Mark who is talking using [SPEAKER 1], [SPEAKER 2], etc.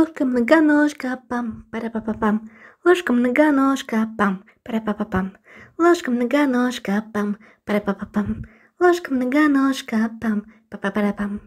[SPEAKER 1] Ложка многоножка пам, пара па па пам. Ложка многоножка пам, пара па па пам. Ложка многоножка пам, пара па па пам. Ложка многоножка пам, па па пара пам.